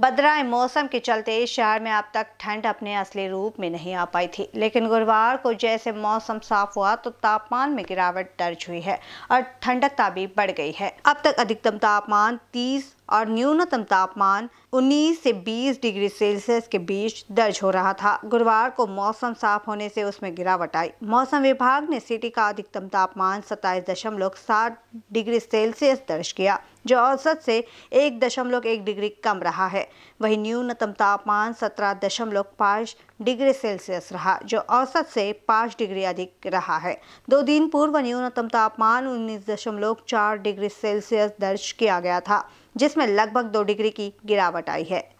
बदराए मौसम के चलते शहर में अब तक ठंड अपने असली रूप में नहीं आ पाई थी लेकिन गुरुवार को जैसे मौसम साफ हुआ तो तापमान में गिरावट दर्ज हुई है और ठंडकता भी बढ़ गई है अब तक अधिकतम तापमान तीस और न्यूनतम तापमान 19 से 20 डिग्री सेल्सियस के बीच दर्ज हो रहा था गुरुवार को मौसम साफ होने से उसमें गिरावट आई मौसम विभाग ने सिटी का अधिकतम तापमान सात डिग्री सेल्सियस दर्ज किया जो औसत से एक दशमलव एक डिग्री कम रहा है वहीं न्यूनतम तापमान सत्रह दशमलव पाँच डिग्री सेल्सियस रहा जो औसत से पाँच डिग्री अधिक रहा है दो दिन पूर्व न्यूनतम तापमान उन्नीस दशमलव चार डिग्री सेल्सियस दर्ज किया गया था जिसमें लगभग दो डिग्री की गिरावट आई है